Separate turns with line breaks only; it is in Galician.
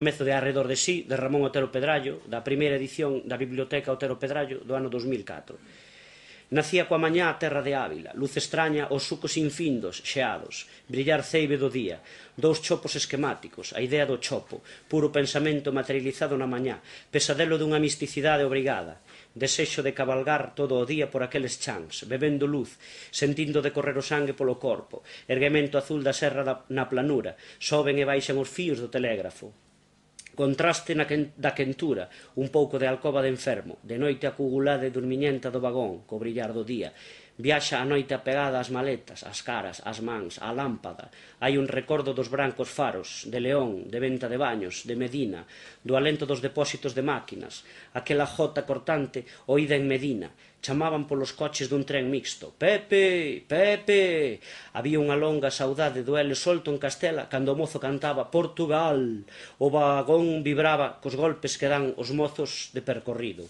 Comezo de Arredor de sí, de Ramón Otero Pedrallo, da primeira edición da Biblioteca Otero Pedrallo do ano 2004. Nacía coa mañá a terra de Ávila, luz extraña aos sucos infindos, xeados, brillar ceibe do día, dous chopos esquemáticos, a idea do chopo, puro pensamento materializado na mañá, pesadelo dunha misticidade obrigada, desexo de cabalgar todo o día por aqueles chans, bebendo luz, sentindo de correr o sangue polo corpo, erguemento azul da serra da, na planura, soben e baixan os fíos do telégrafo, contraste na quen, da quentura, un pouco de alcoba de enfermo, de noite a cugulade durmiñenta do vagón, co brillar do día, Viaxa a noite apegada ás maletas, ás caras, ás mans, á lámpada. Hai un recordo dos brancos faros, de León, de Venta de Baños, de Medina, do alento dos depósitos de máquinas, aquela jota cortante oída en Medina. Chamaban polos coches dun tren mixto. Pepe, Pepe! Había unha longa saudade do L solto en Castela cando o mozo cantaba Portugal. O vagón vibraba cos golpes que dan os mozos de percorrido.